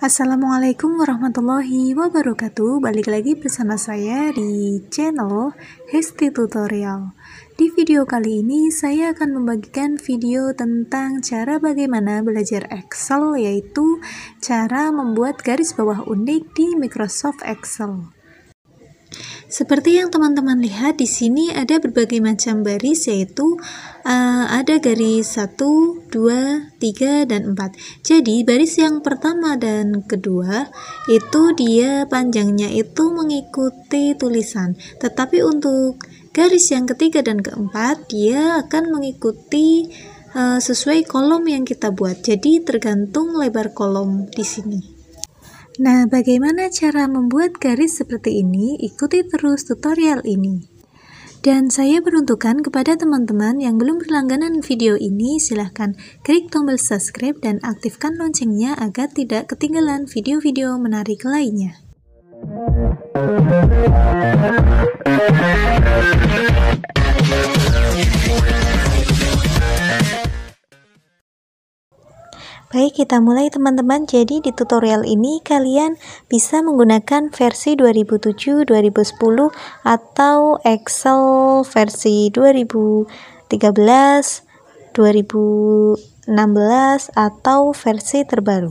Assalamualaikum warahmatullahi wabarakatuh Balik lagi bersama saya di channel Hesti Tutorial Di video kali ini saya akan membagikan video tentang cara bagaimana belajar Excel Yaitu cara membuat garis bawah unik di Microsoft Excel seperti yang teman-teman lihat di sini ada berbagai macam baris yaitu uh, ada garis 1, 2, 3 dan 4. Jadi baris yang pertama dan kedua itu dia panjangnya itu mengikuti tulisan. Tetapi untuk garis yang ketiga dan keempat dia akan mengikuti uh, sesuai kolom yang kita buat. Jadi tergantung lebar kolom di sini. Nah, bagaimana cara membuat garis seperti ini? Ikuti terus tutorial ini. Dan saya peruntukkan kepada teman-teman yang belum berlangganan video ini, silahkan klik tombol subscribe dan aktifkan loncengnya agar tidak ketinggalan video-video menarik lainnya. Baik, kita mulai teman-teman. Jadi di tutorial ini kalian bisa menggunakan versi 2007, 2010 atau Excel versi 2013, 2016 atau versi terbaru.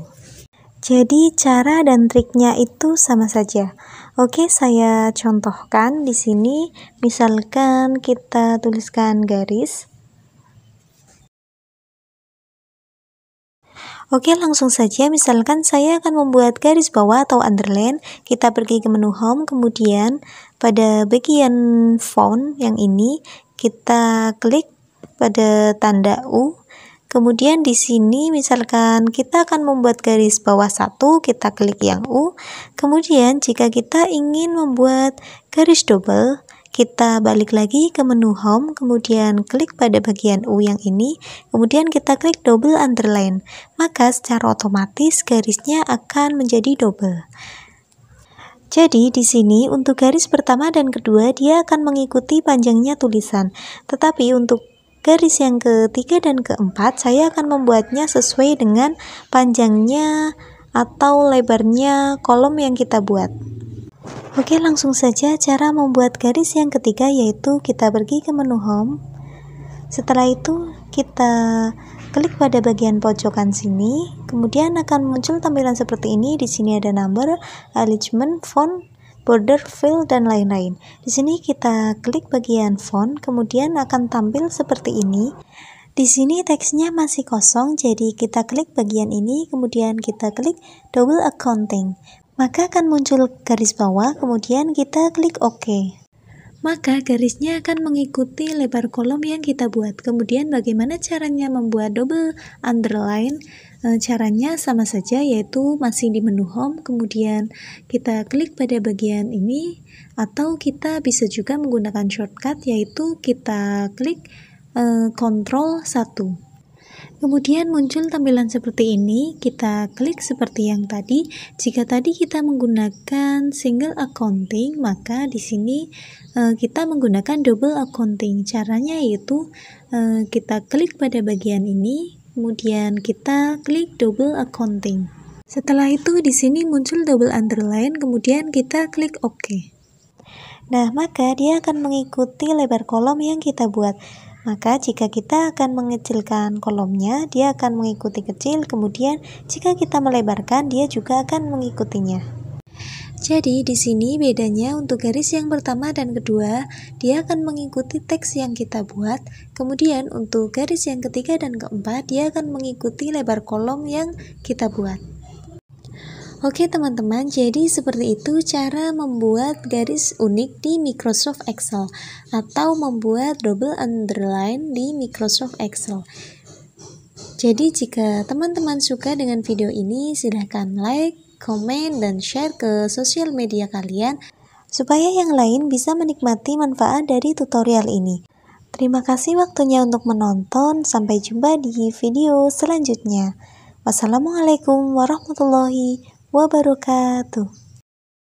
Jadi cara dan triknya itu sama saja. Oke, saya contohkan di sini misalkan kita tuliskan garis Oke langsung saja misalkan saya akan membuat garis bawah atau underline kita pergi ke menu home kemudian pada bagian font yang ini kita klik pada tanda U Kemudian di sini misalkan kita akan membuat garis bawah satu, kita klik yang U. Kemudian jika kita ingin membuat garis double, kita balik lagi ke menu home, kemudian klik pada bagian U yang ini, kemudian kita klik double underline, maka secara otomatis garisnya akan menjadi double. Jadi di sini untuk garis pertama dan kedua dia akan mengikuti panjangnya tulisan, tetapi untuk garis yang ketiga dan keempat saya akan membuatnya sesuai dengan panjangnya atau lebarnya kolom yang kita buat. Oke, langsung saja cara membuat garis yang ketiga yaitu kita pergi ke menu home. Setelah itu, kita klik pada bagian pojokan sini, kemudian akan muncul tampilan seperti ini. Di sini ada number, alignment, font, border, fill, dan lain-lain. Di sini kita klik bagian font, kemudian akan tampil seperti ini. Di sini teksnya masih kosong, jadi kita klik bagian ini, kemudian kita klik double accounting maka akan muncul garis bawah, kemudian kita klik OK. Maka garisnya akan mengikuti lebar kolom yang kita buat. Kemudian bagaimana caranya membuat double underline? Eh, caranya sama saja yaitu masih di menu home, kemudian kita klik pada bagian ini atau kita bisa juga menggunakan shortcut yaitu kita klik eh, Ctrl 1. Kemudian muncul tampilan seperti ini, kita klik seperti yang tadi. Jika tadi kita menggunakan single accounting, maka di sini e, kita menggunakan double accounting. Caranya yaitu e, kita klik pada bagian ini, kemudian kita klik double accounting. Setelah itu di sini muncul double underline, kemudian kita klik OK. Nah, maka dia akan mengikuti lebar kolom yang kita buat. Maka jika kita akan mengecilkan kolomnya, dia akan mengikuti kecil, kemudian jika kita melebarkan, dia juga akan mengikutinya. Jadi di sini bedanya untuk garis yang pertama dan kedua, dia akan mengikuti teks yang kita buat. Kemudian untuk garis yang ketiga dan keempat, dia akan mengikuti lebar kolom yang kita buat. Oke teman-teman, jadi seperti itu cara membuat garis unik di Microsoft Excel atau membuat double underline di Microsoft Excel. Jadi jika teman-teman suka dengan video ini, silahkan like, komen, dan share ke sosial media kalian supaya yang lain bisa menikmati manfaat dari tutorial ini. Terima kasih waktunya untuk menonton, sampai jumpa di video selanjutnya. Wassalamualaikum warahmatullahi wabarakatuh wabarakatuh.